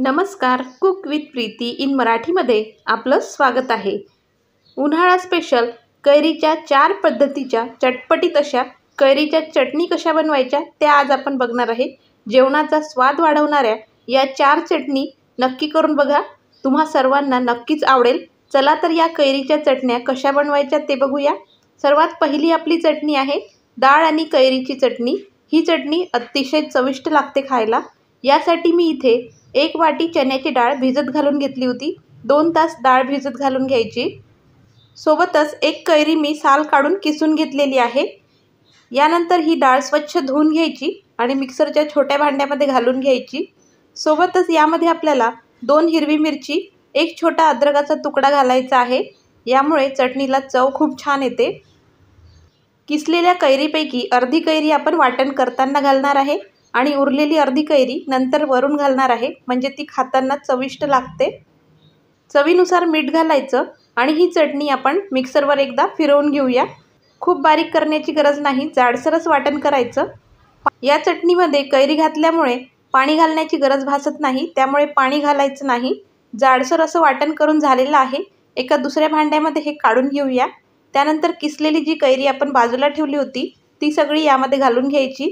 नमस्कार cook with Preeti in मराठीमध्ये आपलं स्वागत आहे उन्हाळा स्पेशल कैरीच्या चार पद्धतीच्या चटपटीत अशा कैरीच्या चटणी कशा बनवायच्या त्या आज आपण बघणार आहे जेवणाचा स्वाद वाढवणाऱ्या या चार चटणी नक्की करून बघा तुम्हा सर्वांना नक्कीच आवडेल चला तर या कैरीच्या चटण्या कशा बनवायच्या ते बघूया सर्वात पहिली आपली चटणी आहे डाळ आणि कैरीची चटणी ही चटणी अतिशय चविष्ट लागते खायला यासाठी मी इथे एक वाटी चण्याची डाळ भिजत घालून घेतली होती दोन तास डाळ भिजत घालून घ्यायची सोबतच एक कैरी मी साल काढून किसून घेतलेली आहे यानंतर ही डाळ स्वच्छ धुवून घ्यायची आणि मिक्सरच्या छोट्या भांड्यामध्ये घालून घ्यायची सोबतच यामध्ये आपल्याला दोन हिरवी मिरची एक छोटा अद्रकाचा तुकडा घालायचा आहे यामुळे चटणीला चव खूप छान येते किसलेल्या कैरीपैकी अर्धी कैरी आपण वाटण करताना घालणार आहे आणि उरलेली अर्धी कैरी नंतर वरून घालणार आहे म्हणजे ती खाताना चविष्ट लागते चवीनुसार मीठ घालायचं आणि ही चटणी आपण मिक्सरवर एकदा फिरवून घेऊया खूप बारीक करण्याची गरज नाही जाडसरच वाटण करायचं या चटणीमध्ये कैरी घातल्यामुळे पाणी घालण्याची गरज भासत नाही त्यामुळे पाणी घालायचं नाही जाडसर असं वाटण करून झालेलं आहे एका दुसऱ्या भांड्यामध्ये हे काढून घेऊया त्यानंतर किसलेली जी कैरी आपण बाजूला ठेवली होती ती सगळी यामध्ये घालून घ्यायची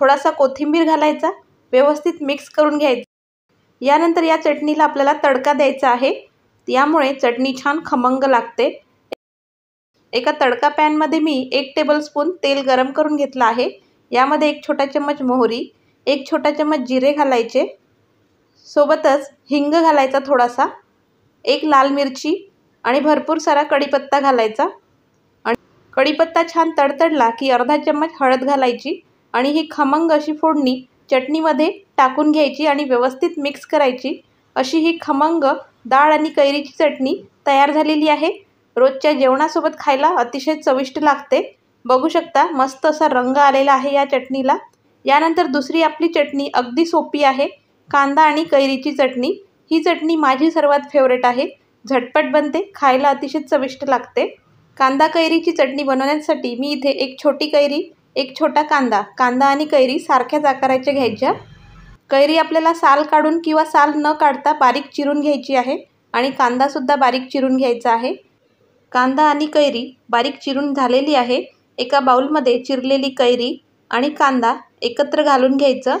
थोडासा कोथिंबीर घालायचा व्यवस्थित मिक्स करून घ्यायचं यानंतर या चटणीला आपल्याला तडका द्यायचा आहे यामुळे चटणी छान खमंग लागते एका तडका पॅनमध्ये मी एक टेबलस्पून तेल गरम करून घेतलं आहे यामध्ये एक छोटा चम्मच मोहरी एक छोटा चम्मच जिरे घालायचे सोबतच हिंग घालायचा थोडासा एक लाल मिरची आणि भरपूर सारा कडीपत्ता घालायचा आणि कढीपत्ता छान तडतडला की अर्धा चम्मच हळद घालायची आणि ही खमंग अशी फोडणी चटणीमध्ये टाकून घ्यायची आणि व्यवस्थित मिक्स करायची अशी ही खमंग डाळ आणि कैरीची चटणी तयार झालेली आहे रोजच्या जेवणासोबत खायला अतिशय चविष्ट लागते बघू शकता मस्त असा रंग आलेला आहे या चटणीला यानंतर दुसरी आपली चटणी अगदी सोपी आहे कांदा आणि कैरीची चटणी ही चटणी माझी सर्वात फेवरेट आहे झटपट बनते खायला अतिशय चविष्ट लागते कांदा कैरीची चटणी बनवण्यासाठी मी इथे एक छोटी कैरी एक छोटा कांदा कांदा आणि कैरी सारख्याच आकाराच्या घ्यायच्या कैरी आपल्याला साल काढून किंवा साल न काढता बारीक चिरून घ्यायची आहे आणि कांदासुद्धा बारीक चिरून घ्यायचा आहे कांदा आणि कैरी बारीक चिरून झालेली आहे एका बाऊलमध्ये चिरलेली कैरी आणि कांदा एकत्र घालून घ्यायचं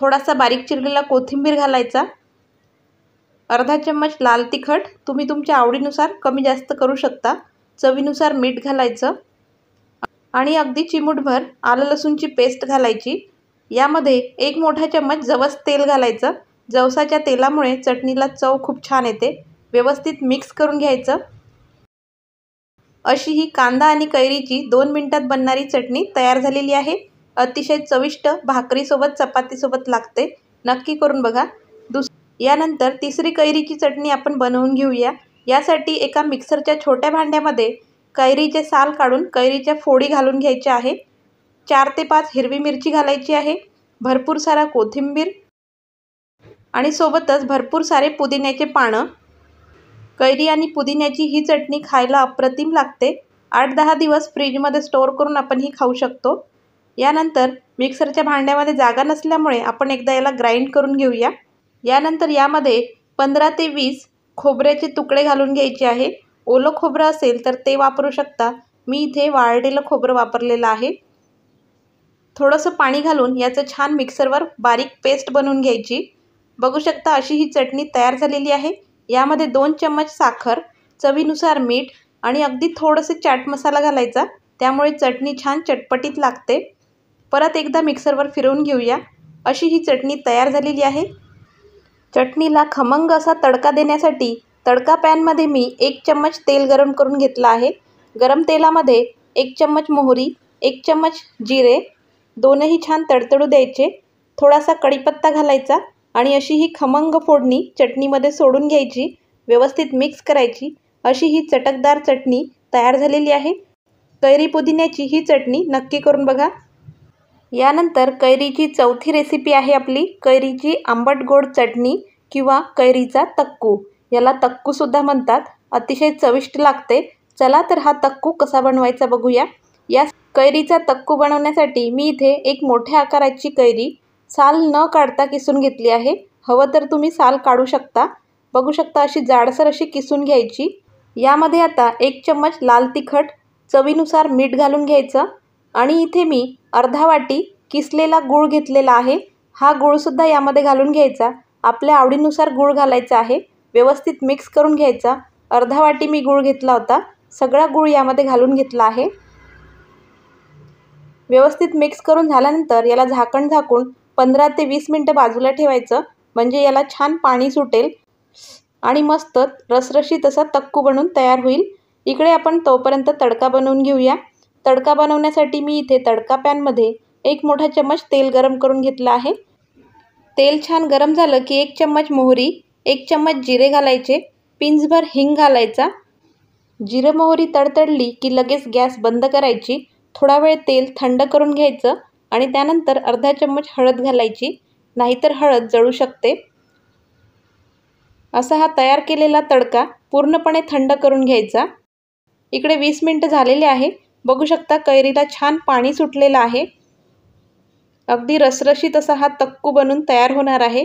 थोडासा बारीक चिरलेला कोथिंबीर घालायचा अर्धा चम्मच लाल तिखट तुम्ही तुमच्या आवडीनुसार कमी जास्त करू शकता चवीनुसार मीठ घालायचं आणि अगदी चिमूटभर आलं लसूणची पेस्ट घालायची यामध्ये एक मोठा चम्मच जवस तेल घालायचं जवसाच्या तेलामुळे चटणीला चव खूप छान येते व्यवस्थित मिक्स करून घ्यायचं अशी ही कांदा आणि कैरीची दोन मिनटात बनणारी चटणी तयार झालेली आहे अतिशय चविष्ट भाकरीसोबत चपातीसोबत लागते नक्की करून बघा दुस यानंतर तिसरी कैरीची चटणी आपण बनवून घेऊया यासाठी एका मिक्सरच्या छोट्या भांड्यामध्ये कैरीचे साल काढून कैरीच्या फोडी घालून घ्यायच्या आहे चार ते पाच हिरवी मिरची घालायची आहे भरपूर सारा कोथिंबीर आणि सोबतच भरपूर सारे पुदिन्याचे पानं कैरी आणि पुदिन्याची ही चटणी खायला अप्रतिम लागते आठ दहा दिवस फ्रीजमध्ये स्टोअर करून आपण ही खाऊ शकतो यानंतर मिक्सरच्या भांड्यामध्ये जागा नसल्यामुळे आपण एकदा याला ग्राइंड करून घेऊया यानंतर यामध्ये पंधरा ते वीस खोबऱ्याचे तुकडे घालून घ्यायचे आहे ओलं खोबरं असेल तर ते वापरू शकता मी इथे वाळलेलं खोबरं वापरलेलं आहे थोडंसं पाणी घालून याचं छान मिक्सरवर बारीक पेस्ट बनवून घ्यायची बघू शकता अशी ही चटणी तयार झालेली आहे यामध्ये दोन चम्मच साखर चवीनुसार मीठ आणि अगदी थोडंसं चाट मसाला घालायचा त्यामुळे चटणी छान चटपटीत लागते परत एकदा मिक्सरवर फिरवून घेऊया अशी ही चटणी तयार झालेली आहे चटणीला खमंग असा तडका देण्यासाठी तडका पॅनमध्ये मी एक चम्मच तेल गरम करून घेतलं आहे गरम तेलामध्ये एक चम्मच मोहरी एक चम्मच जिरे दोनही छान तडतडू द्यायचे थोडासा कढीपत्ता घालायचा आणि अशी ही खमंग फोडणी चटणीमध्ये सोडून घ्यायची व्यवस्थित मिक्स करायची अशी ही चटकदार चटणी तयार झालेली आहे कैरी पुदिन्याची ही चटणी नक्की करून बघा यानंतर कैरीची चौथी रेसिपी आहे आपली कैरीची आंबट गोड चटणी किंवा कैरीचा तक्कू याला तक्कूसुद्धा म्हणतात अतिशय चविष्ट लागते चला तर हा तक्कू कसा बनवायचा बघूया या कैरीचा तक्कू बनवण्यासाठी मी इथे एक मोठ्या आकाराची कैरी साल न काढता किसून घेतली आहे हवं तर तुम्ही साल काढू शकता बघू शकता अशी जाडसर अशी किसून घ्यायची यामध्ये आता एक चम्मच लाल तिखट चवीनुसार मीठ घालून घ्यायचं आणि इथे मी अर्धा वाटी किसलेला गूळ घेतलेला आहे हा गूळसुद्धा यामध्ये घालून घ्यायचा आपल्या आवडीनुसार गूळ घालायचा आहे व्यवस्थित मिक्स करून घ्यायचा अर्धा वाटी मी गूळ घेतला होता सगळा गूळ यामध्ये घालून घेतला आहे व्यवस्थित मिक्स करून झाल्यानंतर याला झाकण झाकून पंधरा ते वीस मिनटं बाजूला ठेवायचं म्हणजे याला छान पाणी सुटेल आणि मस्त रसरशीत तसा तक्कू बनून तयार होईल इकडे आपण तोपर्यंत तडका बनवून घेऊया तडका बनवण्यासाठी मी इथे तडका पॅनमध्ये एक मोठा चम्मच तेल गरम करून घेतला आहे तेल छान गरम झालं की एक चम्मच मोहरी एक चम्मच जिरे घालायचे पिंजभर हिंग घालायचा जिरं मोहरी तडतडली की लगेच गॅस बंद करायची थोडा वेळ तेल थंड करून घ्यायचं आणि त्यानंतर अर्धा चम्मच हळद घालायची नाहीतर हळद जळू शकते असा हा तयार केलेला तडका पूर्णपणे थंड करून घ्यायचा इकडे वीस मिनटं झालेले आहे बघू शकता कैरीला छान पाणी सुटलेलं आहे अगदी रसरशीत असा हा तक्कू बनून तयार होणार आहे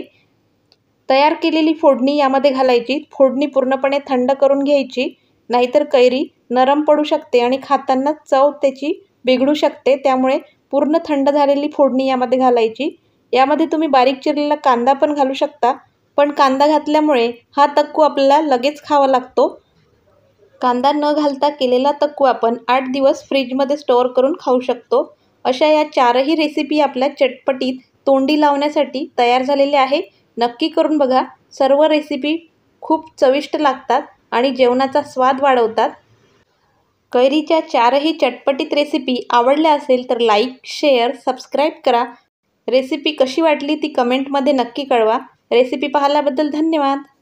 तयार केलेली फोडणी यामध्ये घालायची फोडणी पूर्णपणे थंड करून घ्यायची नाहीतर कैरी नरम पडू शकते आणि खाताना चव त्याची बिघडू शकते त्यामुळे पूर्ण थंड झालेली फोडणी यामध्ये घालायची यामध्ये तुम्ही बारीक चिरलेला कांदा पण घालू शकता पण कांदा घातल्यामुळे हा तक्कू आपल्याला लगेच खावा लागतो कांदा न घालता केलेला तक्कू आपण आठ दिवस फ्रीजमध्ये स्टोअर करून खाऊ शकतो अशा या चारही रेसिपी आपल्या चटपटीत तोंडी लावण्यासाठी तयार झालेल्या आहे नक्की करून बघा सर्व रेसिपी खूप चविष्ट लागतात आणि जेवणाचा स्वाद वाढवतात कैरीच्या चारही चटपटीत रेसिपी आवडल्या असेल तर लाईक शेअर सबस्क्राईब करा रेसिपी कशी वाटली ती कमेंटमध्ये नक्की कळवा रेसिपी पाहिल्याबद्दल धन्यवाद